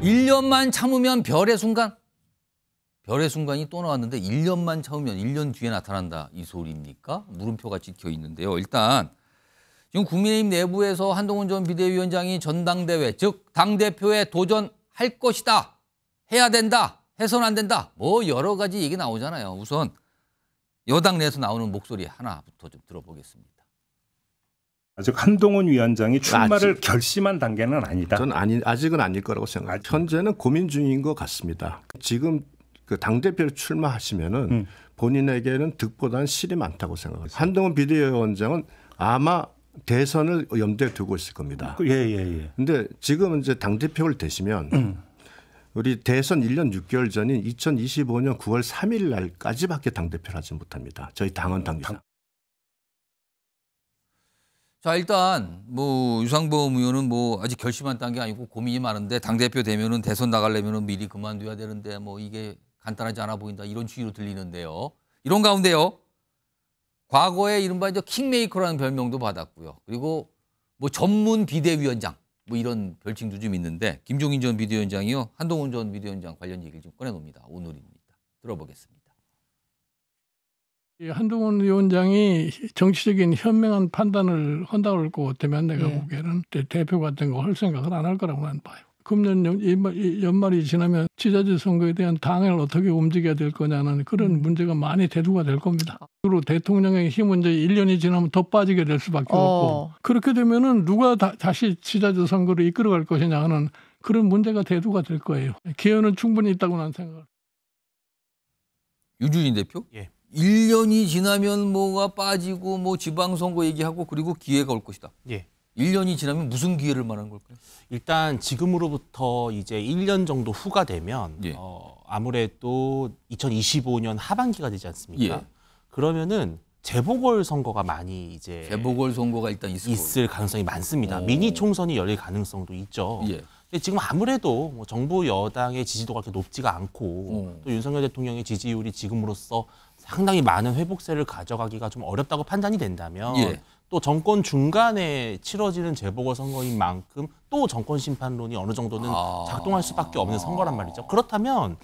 1년만 참으면 별의 순간? 별의 순간이 또 나왔는데 1년만 참으면 1년 뒤에 나타난다 이 소리입니까? 물음표가 찍혀 있는데요. 일단 지금 국민의힘 내부에서 한동훈 전 비대위원장이 전당대회 즉 당대표에 도전할 것이다. 해야 된다. 해선 안 된다. 뭐 여러 가지 얘기 나오잖아요. 우선 여당 내에서 나오는 목소리 하나부터 좀 들어보겠습니다. 아직 한동훈 위원장이 출마를 아직, 결심한 단계는 아니다. 저 아니, 아직은 아닐 거라고 생각합니다. 현재는 고민 중인 것 같습니다. 지금 그 당대표를 출마하시면은 음. 본인에게는 득보다는 실이 많다고 생각합니다. 그렇죠. 한동훈 비대위원장은 아마 대선을 염두에 두고 있을 겁니다. 그, 예, 예, 예. 근데 지금 이제 당대표를 되시면 음. 우리 대선 1년 6개월 전인 2025년 9월 3일 날까지밖에 당대표를 하지 못합니다. 저희 당원 당규상. 자 일단 뭐 유상범 의원은 뭐 아직 결심한 단계 아니고 고민이 많은데 당 대표 되면은 대선 나가려면은 미리 그만둬야 되는데 뭐 이게 간단하지 않아 보인다 이런 취지로 들리는데요. 이런 가운데요. 과거에 이른바 이제 킹메이커라는 별명도 받았고요. 그리고 뭐 전문 비대위원장 뭐 이런 별칭도 좀 있는데 김종인 전 비대위원장이요 한동훈 전 비대위원장 관련 얘기를 좀 꺼내놓습니다. 오늘입니다. 들어보겠습니다. 한동훈 위원장이 정치적인 현명한 판단을 한다고 되면 내가 예. 보기에는 대표 같은 거 할 생각을 안 할 거라고 난 봐요. 금년 연말, 이 지나면 지자체 선거에 대한 당을 어떻게 움직여야 될 거냐는 그런 음. 문제가 많이 대두가 될 겁니다. 주로 대통령의 힘은 이제 1년이 지나면 더 빠지게 될 수밖에 어. 없고 그렇게 되면은 누가 다, 다시 지자체 선거를 이끌어갈 것이냐 하는 그런 문제가 대두가 될 거예요. 개헌은 충분히 있다고 난 생각. 을 유주인 대표? 예. 1년이 지나면 뭐가 빠지고 뭐 지방선거 얘기하고 그리고 기회가 올 것이다. 예. 1년이 지나면 무슨 기회를 말하는 걸까요? 일단 지금으로부터 이제 1년 정도 후가 되면 예. 어, 아무래도 2025년 하반기가 되지 않습니까? 예. 그러면은 재보궐 선거가 많이 이제 재보궐 선거가 일단 있을, 있을 가능성이 많습니다. 오. 미니 총선이 열릴 가능성도 있죠. 예. 근데 지금 아무래도 뭐 정부 여당의 지지도가 그렇게 높지가 않고 오. 또 윤석열 대통령의 지지율이 지금으로서 상당히 많은 회복세를 가져가기가 좀 어렵다고 판단이 된다면 예. 또 정권 중간에 치러지는 재보궐선거인 만큼 또 정권 심판론이 어느 정도는 아. 작동할 수밖에 없는 선거란 말이죠. 그렇다면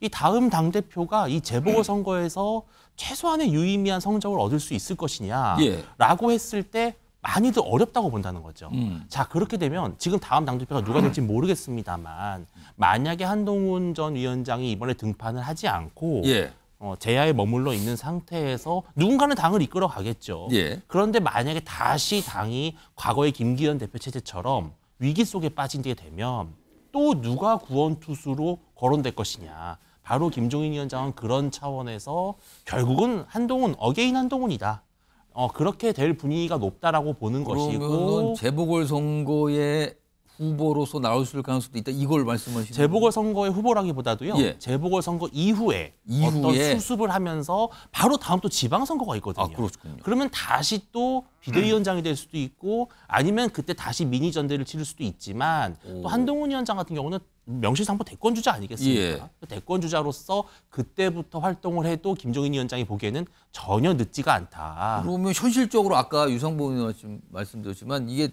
이 다음 당 대표가 이 재보궐선거에서 최소한의 유의미한 성적을 얻을 수 있을 것이냐라고 예. 했을 때 많이들 어렵다고 본다는 거죠. 음. 자 그렇게 되면 지금 다음 당 대표가 누가 될지 모르겠습니다만 만약에 한동훈 전 위원장이 이번에 등판을 하지 않고 예. 어, 제야에 머물러 있는 상태에서 누군가는 당을 이끌어 가겠죠. 예. 그런데 만약에 다시 당이 과거의 김기현 대표 체제처럼 위기 속에 빠지게 되면 또 누가 구원 투수로 거론될 것이냐. 바로 김종인 위원장은 그런 차원에서 결국은 한동훈 어게인 한동훈이다. 어 그렇게 될 분위기가 높다라고 보는 것이고 재보궐 선거에 후보로서 나올 수 있을 가능성도 있다. 이걸 말씀하시는 재보궐 선거의 후보라기보다도요. 예. 재보궐 선거 이후에, 이후에, 어떤 수습을 하면서 바로 다음 또 지방 선거가 있거든요. 아, 그렇군요. 그러면 다시 또 비대위원장이 될 수도 있고 아니면 그때 다시 미니 전대를 치를 수도 있지만 오. 또 한동훈 위원장 같은 경우는 명실상부 대권 주자 아니겠습니까? 예. 대권 주자로서 그때부터 활동을 해도 김종인 위원장이 보기에는 전혀 늦지가 않다. 그러면 현실적으로 아까 유성봉 의원 말씀드렸지만 이게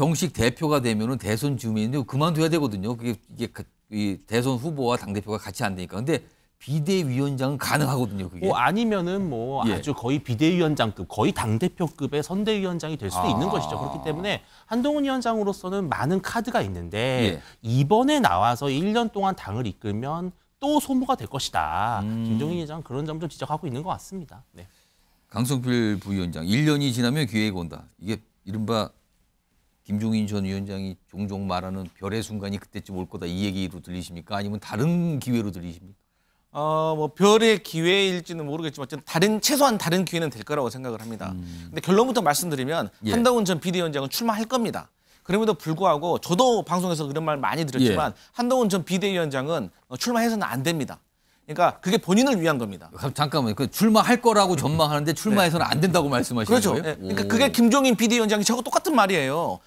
정식 대표가 되면은 대선 주민도 그만둬야 되거든요. 그게 이게 그, 이 대선 후보와 당 대표가 같이 안 되니까. 근데 비대위원장은 가능하거든요. 그게. 뭐 아니면은 뭐 예. 아주 거의 비대위원장급, 거의 당 대표급의 선대위원장이 될 수도 아 있는 것이죠. 그렇기 때문에 한동훈 위원장으로서는 많은 카드가 있는데 예. 이번에 나와서 1년 동안 당을 이끌면 또 소모가 될 것이다. 음. 김종인 위원장 그런 점도 지적하고 있는 것 같습니다. 네. 강성필 부위원장, 1년이 지나면 기회가 온다. 이게 이른바 김종인 전 위원장이 종종 말하는 별의 순간이 그때쯤 올 거다 이 얘기로 들리십니까? 아니면 다른 기회로 들리십니까? 어뭐 별의 기회일지는 모르겠지만 다른 최소한 다른 기회는 될 거라고 생각을 합니다. 음. 근데 결론부터 말씀드리면 예. 한다운 전 비대위원장은 출마할 겁니다. 그럼에도 불구하고 저도 방송에서 그런 말 많이 드렸지만 예. 한동훈 전 비대위원장은 어, 출마해서는 안 됩니다. 그러니까 그게 본인을 위한 겁니다. 아, 잠깐만요. 그 출마할 거라고 전망하는데 네. 출마해서는 안 된다고 말씀하시는 그렇죠. 거예요? 그렇죠. 그러니까 그게 김종인 비대위원장이 저하고 똑같은 말이에요.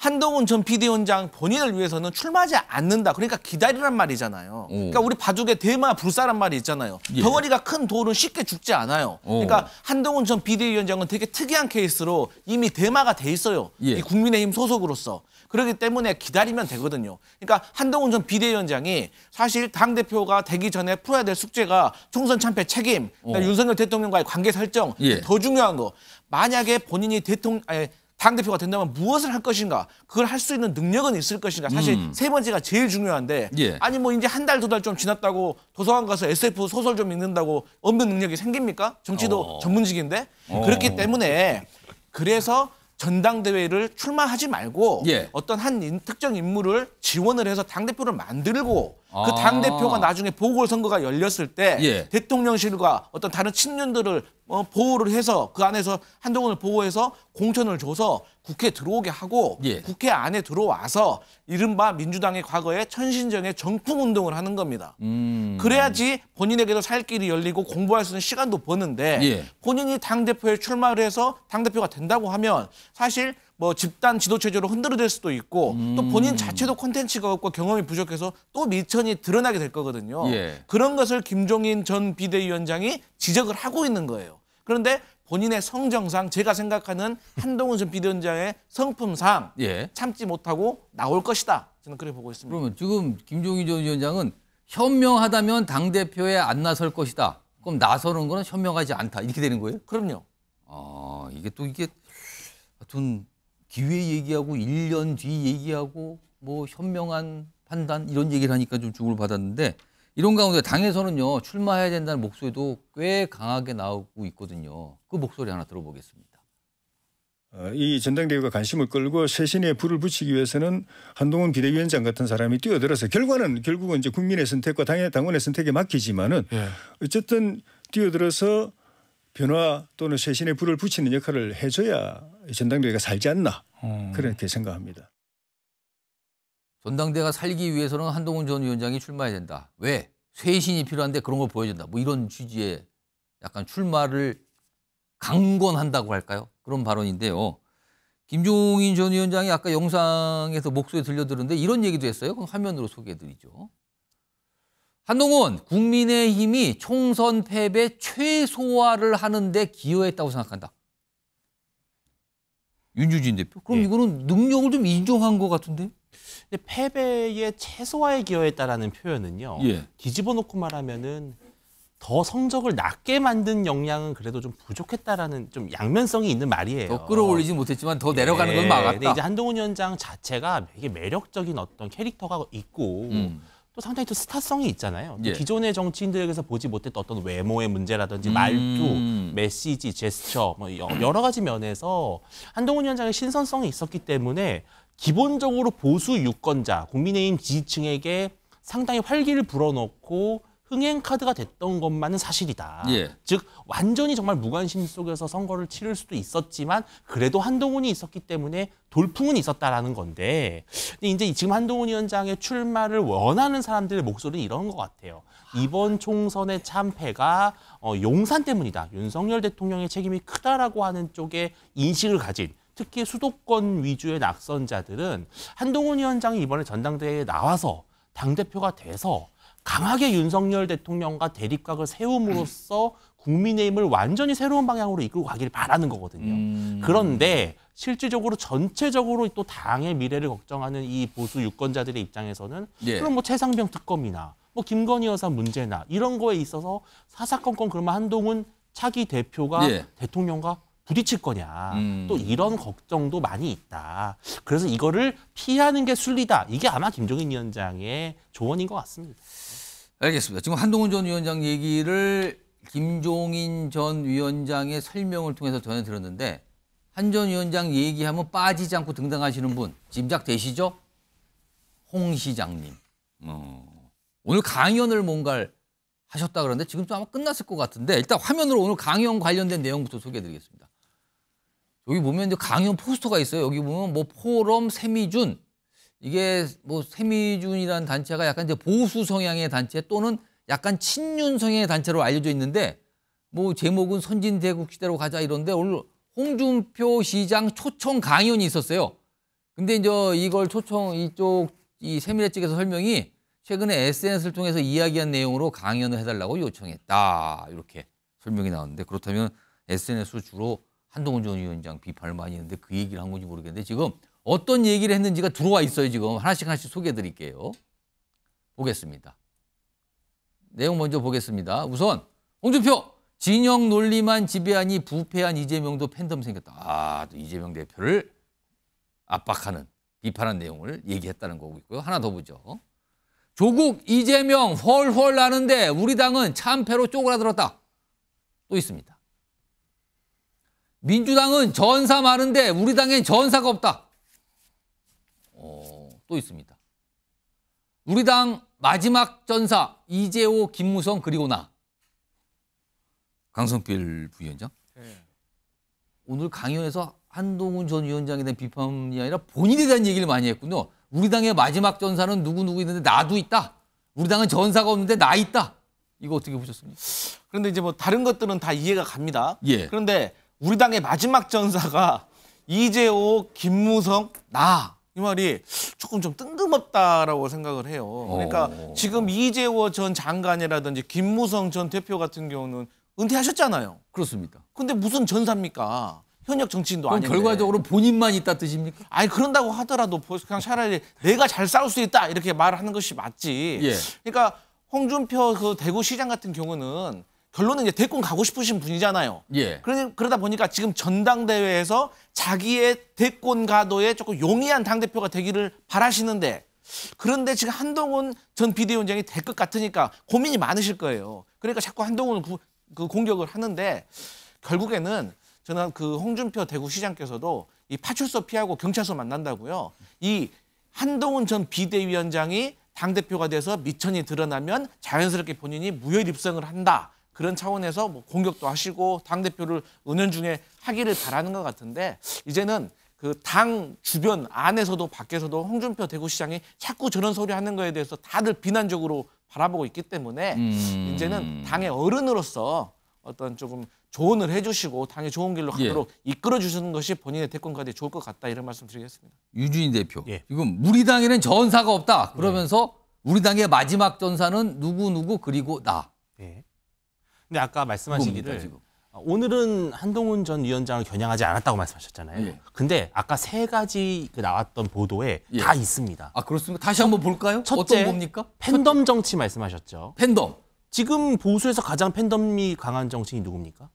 한동훈 전 비대위원장 본인을 위해서는 출마하지 않는다. 그러니까 기다리란 말이잖아요. 오. 그러니까 우리 바둑에 대마 불사란 말이 있잖아요. 예. 덩어리가 큰 돌은 쉽게 죽지 않아요. 오. 그러니까 한동훈 전 비대위원장은 되게 특이한 케이스로 이미 대마가 돼 있어요. 예. 이 국민의힘 소속으로서. 그렇기 때문에 기다리면 되거든요. 그러니까 한동훈 전 비대위원장이 사실 당대표가 되기 전에 풀어야 될 숙제가 총선 참패 책임, 어. 윤석열 대통령과의 관계 설정, 예. 더 중요한 거. 만약에 본인이 대통령, 아니, 당대표가 된다면 무엇을 할 것인가 그걸 할 수 있는 능력은 있을 것인가 사실 음. 세 번째가 제일 중요한데 예. 아니 뭐 이제 한달두 달 좀 지났다고 도서관 가서 SF 소설 좀 읽는다고 없는 능력이 생깁니까 정치도 어. 전문직인데 어. 그렇기 때문에 그래서 전당대회를 출마하지 말고 예. 어떤 한 특정 인물을 지원을 해서 당대표를 만들고 아. 그당 대표가 나중에 보궐 선거가 열렸을 때 예. 대통령실과 어떤 다른 친윤들을 어, 보호를 해서 그 안에서 한동훈을 보호해서 공천을 줘서 국회 에 들어오게 하고 예. 국회 안에 들어와서 이른바 민주당의 과거에 천신정의 정풍 운동을 하는 겁니다. 음... 그래야지 본인에게도 살 길이 열리고 공부할 수 있는 시간도 버는데 예. 본인이 당 대표에 출마를 해서 당 대표가 된다고 하면 사실 뭐 집단 지도 체제로 흔들어질 수도 있고 음. 또 본인 자체도 콘텐츠가 없고 경험이 부족해서 또 밀천이 드러나게 될 거거든요. 예. 그런 것을 김종인 전 비대위원장이 지적을 하고 있는 거예요. 그런데 본인의 성정상 제가 생각하는 한동훈 전 비대위원장의 성품상 예. 참지 못하고 나올 것이다. 저는 그래 보고 있습니다. 그러면 지금 김종인 전 위원장은 현명하다면 당 대표에 안 나설 것이다. 그럼 나서는 거는 현명하지 않다. 이렇게 되는 거예요? 그럼요. 아 이게 또 이게 하여튼 기회 얘기하고 1년 뒤 얘기하고 뭐 현명한 판단 이런 얘기를 하니까 좀 주목을 받았는데 이런 가운데 당에서는요 출마해야 된다는 목소리도 꽤 강하게 나오고 있거든요. 그 목소리 하나 들어보겠습니다. 어, 이 전당대회가 관심을 끌고 쇄신에 불을 붙이기 위해서는 한동훈 비대위원장 같은 사람이 뛰어들어서 결과는 결국은 이제 국민의 선택과 당의 당원의 선택에 맡기지만은 예. 어쨌든 뛰어들어서 변화 또는 쇄신의 불을 붙이는 역할을 해줘야 전당대회가 살지 않나 음. 그렇게 생각합니다. 전당대회가 살기 위해서는 한동훈 전 위원장이 출마해야 된다. 왜? 쇄신이 필요한데 그런 걸 보여준다. 뭐 이런 취지의 약간 출마를 강권한다고 할까요? 그런 발언인데요. 김종인 전 위원장이 아까 영상에서 목소리 들려드렸는데 이런 얘기도 했어요. 그럼 화면으로 소개해드리죠. 한동훈 국민의힘이 총선 패배 최소화를 하는데 기여했다고 생각한다. 윤주진 대표. 그럼 예. 이거는 능력을 좀 인정한 것 같은데? 패배의 최소화에 기여했다라는 표현은요. 예. 뒤집어 놓고 말하면은 더 성적을 낮게 만든 역량은 그래도 좀 부족했다라는 좀 양면성이 있는 말이에요. 더 끌어올리지 못했지만 더 내려가는 예. 건 막았다. 근데 이제 한동훈 위원장 자체가 되게 매력적인 어떤 캐릭터가 있고 음. 또 상당히 또 스타성이 있잖아요. 예. 기존의 정치인들에게서 보지 못했던 어떤 외모의 문제라든지 음... 말투, 메시지, 제스처 뭐 여러 가지 면에서 한동훈 위원장의 신선성이 있었기 때문에 기본적으로 보수 유권자, 국민의힘 지지층에게 상당히 활기를 불어넣고 흥행 카드가 됐던 것만은 사실이다. 예. 즉 완전히 정말 무관심 속에서 선거를 치를 수도 있었지만 그래도 한동훈이 있었기 때문에 돌풍은 있었다라는 건데 근데 이제 지금 한동훈 위원장의 출마를 원하는 사람들의 목소리는 이런 것 같아요. 이번 총선의 참패가 어, 용산 때문이다. 윤석열 대통령의 책임이 크다라고 하는 쪽에 인식을 가진 특히 수도권 위주의 낙선자들은 한동훈 위원장이 이번에 전당대회에 나와서 당대표가 돼서 강하게 윤석열 대통령과 대립각을 세움으로써 국민의힘을 완전히 새로운 방향으로 이끌고 가기를 바라는 거거든요. 음. 그런데 실질적으로 전체적으로 또 당의 미래를 걱정하는 이 보수 유권자들의 입장에서는 예. 그럼 뭐 최상병 특검이나 뭐 김건희 여사 문제나 이런 거에 있어서 사사건건 그러면 한동훈 차기 대표가 예. 대통령과 부딪힐 거냐. 음. 또 이런 걱정도 많이 있다. 그래서 이거를 피하는 게 순리다. 이게 아마 김종인 위원장의 조언인 것 같습니다. 알겠습니다. 지금 한동훈 전 위원장 얘기를 김종인 전 위원장의 설명을 통해서 전해 드렸는데한 전 위원장 얘기하면 빠지지 않고 등장하시는 분 짐작되시죠? 홍 시장님. 어. 오늘 강연을 뭔가를 하셨다 그러는데 지금 좀 아마 끝났을 것 같은데 일단 화면으로 오늘 강연 관련된 내용부터 소개해 드리겠습니다. 여기 보면 이제 강연 포스터가 있어요. 여기 보면 뭐 포럼 세미준 이게 뭐 세미준이라는 단체가 약간 이제 보수 성향의 단체 또는 약간 친윤 성향의 단체로 알려져 있는데 뭐 제목은 선진대국 시대로 가자 이런데 오늘 홍준표 시장 초청 강연이 있었어요. 근데 이제 이걸 초청 이쪽 이 세미래 측에서 설명이 최근에 SNS를 통해서 이야기한 내용으로 강연을 해달라고 요청했다 이렇게 설명이 나왔는데 그렇다면 SNS로 주로 한동훈 전 위원장 비판을 많이 했는데 그 얘기를 한 건지 모르겠는데 지금 어떤 얘기를 했는지가 들어와 있어요 지금 하나씩 하나씩 소개해 드릴게요 보겠습니다 내용 먼저 보겠습니다 우선 홍준표 진영 논리만 지배하니 부패한 이재명도 팬덤 생겼다 아또 이재명 대표를 압박하는 비판한 내용을 얘기했다는 거고 있고요 하나 더 보죠 조국 이재명 훨훨 나는데 우리 당은 참패로 쪼그라들었다 또 있습니다 민주당은 전사 많은데 우리 당엔 전사가 없다. 어, 또 있습니다. 우리 당 마지막 전사 이재호, 김무성 그리고 나. 강성필 부위원장. 네. 오늘 강의에서 한동훈 전 위원장에 대한 비판이 아니라 본인에 대한 얘기를 많이 했군요. 우리 당의 마지막 전사는 누구누구 있는데 나도 있다. 우리 당은 전사가 없는데 나 있다. 이거 어떻게 보셨습니까? 그런데 이제 뭐 다른 것들은 다 이해가 갑니다. 예. 그런데 우리 당의 마지막 전사가 이재호, 김무성, 나. 이 말이 조금 좀 뜬금없다라고 생각을 해요. 그러니까 어. 지금 이재호 전 장관이라든지 김무성 전 대표 같은 경우는 은퇴하셨잖아요. 그렇습니다. 근데 무슨 전사입니까? 현역 정치인도 아니데 결과적으로 본인만 있다 뜻입니까? 아니 그런다고 하더라도 그냥 차라리 내가 잘 싸울 수 있다 이렇게 말하는 것이 맞지. 예. 그러니까 홍준표 그 대구시장 같은 경우는 결론은 이제 대권 가고 싶으신 분이잖아요. 예. 그러, 그러다 보니까 지금 전당대회에서 자기의 대권 가도에 조금 용이한 당대표가 되기를 바라시는데 그런데 지금 한동훈 전 비대위원장이 될 것 같으니까 고민이 많으실 거예요. 그러니까 자꾸 한동훈을 구, 그 공격을 하는데 결국에는 저는 그 홍준표 대구시장께서도 이 파출소 피하고 경찰서 만난다고요. 이 한동훈 전 비대위원장이 당대표가 돼서 미천이 드러나면 자연스럽게 본인이 무혈 입성을 한다. 그런 차원에서 뭐 공격도 하시고 당 대표를 은연중에 하기를 바라는 것 같은데 이제는 그 당 주변 안에서도 밖에서도 홍준표 대구시장이 자꾸 저런 소리 하는 거에 대해서 다들 비난적으로 바라보고 있기 때문에 음... 이제는 당의 어른으로서 어떤 조금 조언을 해주시고 당의 좋은 길로 예. 가도록 예. 이끌어 주시는 것이 본인의 대권까지 좋을 것 같다 이런 말씀드리겠습니다. 유주인 대표, 예. 지금 우리 당에는 전사가 없다 그러면서 예. 우리 당의 마지막 전사는 누구 누구 그리고 나. 예. 근데 아까 말씀하시기를 오늘은 한동훈 전 위원장을 겨냥하지 않았다고 말씀하셨잖아요. 예. 근데 아까 세 가지 그 나왔던 보도에 예. 다 있습니다. 아 그렇습니까? 다시 한번 볼까요? 첫째, 뭡니까? 팬덤 정치 말씀하셨죠. 팬덤. 지금 보수에서 가장 팬덤이 강한 정치인이 누굽니까?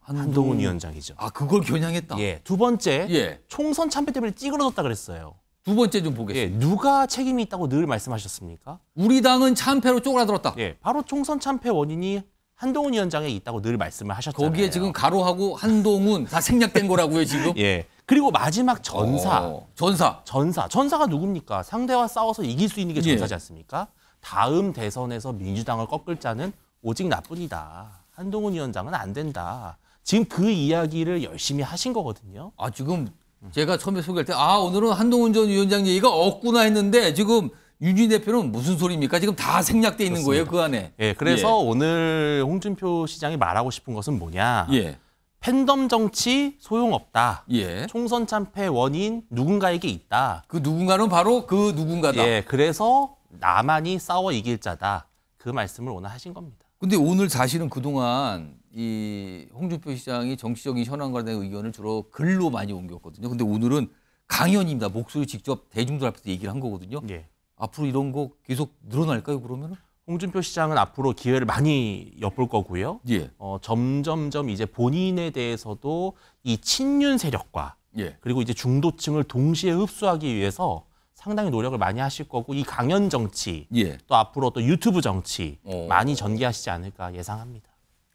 한동훈, 한동훈 위원장이죠. 아 그걸 겨냥했다. 예. 두 번째, 예. 총선 참패 때문에 찌그러졌다 그랬어요. 두 번째 좀 보겠습니다. 예, 누가 책임이 있다고 늘 말씀하셨습니까? 우리 당은 참패로 쪼그라들었다. 예, 바로 총선 참패 원인이 한동훈 위원장에 있다고 늘 말씀을 하셨잖아요. 거기에 지금 가로하고 한동훈 다 생략된 거라고요, 지금? 예. 그리고 마지막 전사. 어, 전사. 전사. 전사가 누굽니까? 상대와 싸워서 이길 수 있는 게 예. 전사지 않습니까? 예. 다음 대선에서 민주당을 꺾을 자는 오직 나뿐이다. 한동훈 위원장은 안 된다. 지금 그 이야기를 열심히 하신 거거든요. 아, 지금 제가 처음에 소개할 때, 아, 오늘은 한동훈 전 위원장 얘기가 없구나 했는데 지금 윤진 대표는 무슨 소리입니까? 지금 다 생략돼 있는 그렇습니다. 거예요 그 안에. 예, 그래서 예. 오늘 홍준표 시장이 말하고 싶은 것은 뭐냐. 예. 팬덤 정치 소용없다. 예. 총선 참패 원인 누군가에게 있다. 그 누군가는 바로 그 누군가다. 예, 그래서 나만이 싸워 이길 자다. 그 말씀을 오늘 하신 겁니다. 근데 오늘 사실은 그동안 이 홍준표 시장이 정치적인 현황과 대한 의견을 주로 글로 많이 옮겼거든요. 근데 오늘은 강연입니다. 목소리 직접 대중들 앞에서 얘기를 한 거거든요. 예. 앞으로 이런 거 계속 늘어날까요 그러면? 은 홍준표 시장은 앞으로 기회를 많이 엿볼 거고요. 예. 어, 점점점 이제 본인에 대해서도 이 친윤 세력과 예. 그리고 이제 중도층을 동시에 흡수하기 위해서 상당히 노력을 많이 하실 거고 이 강연 정치 예. 또 앞으로 또 유튜브 정치 오. 어. 많이 전개하시지 않을까 예상합니다.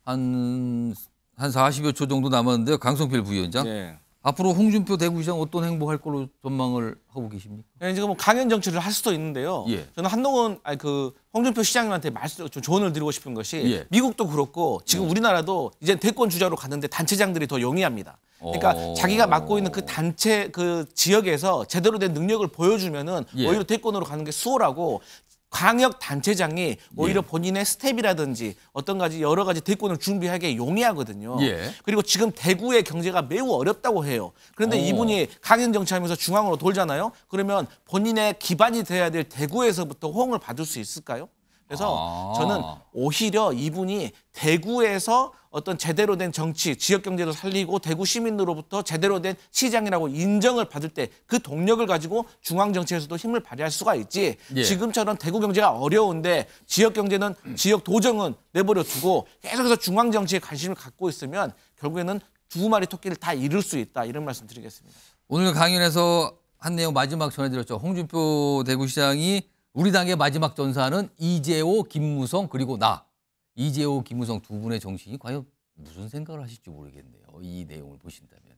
한한 한 40여 초 정도 남았는데요. 강성필 부위원장. 예. 앞으로 홍준표 대구시장 어떤 행보할 걸로 전망을 하고 계십니까? 네, 지금 뭐 강연 정치를 할 수도 있는데요. 예. 저는 한동훈 아니 그 홍준표 시장님한테 말씀 좀 조언을 드리고 싶은 것이 예. 미국도 그렇고 지금 예. 우리나라도 이제 대권 주자로 가는데 단체장들이 더 용이합니다. 그러니까 오. 어. 자기가 맡고 있는 그 단체 그 지역에서 제대로 된 능력을 보여주면은 예. 오히려 대권으로 가는 게 수월하고 광역 단체장이 오히려 예. 본인의 스텝이라든지 어떤 가지 여러 가지 대권을 준비하기에 용이하거든요. 예. 그리고 지금 대구의 경제가 매우 어렵다고 해요. 그런데 오. 이분이 강연 정치하면서 중앙으로 돌잖아요. 그러면 본인의 기반이 돼야 될 대구에서부터 호응을 받을 수 있을까요? 그래서 아. 저는 오히려 이분이 대구에서 어떤 제대로 된 정치, 지역 경제도 살리고 대구 시민으로부터 제대로 된 시장이라고 인정을 받을 때 그 동력을 가지고 중앙 정치에서도 힘을 발휘할 수가 있지. 예. 지금처럼 대구 경제가 어려운데 지역 경제는 음. 지역 도정은 내버려 두고 계속해서 중앙 정치에 관심을 갖고 있으면 결국에는 두 마리 토끼를 다 잃을 수 있다 이런 말씀 드리겠습니다. 오늘 강연에서 한 내용 마지막 전해드렸죠. 홍준표 대구시장이 우리 당의 마지막 전사는 이재호, 김무성 그리고 나. 이재호, 김무성 두 분의 정신이 과연 무슨 생각을 하실지 모르겠네요. 이 내용을 보신다면.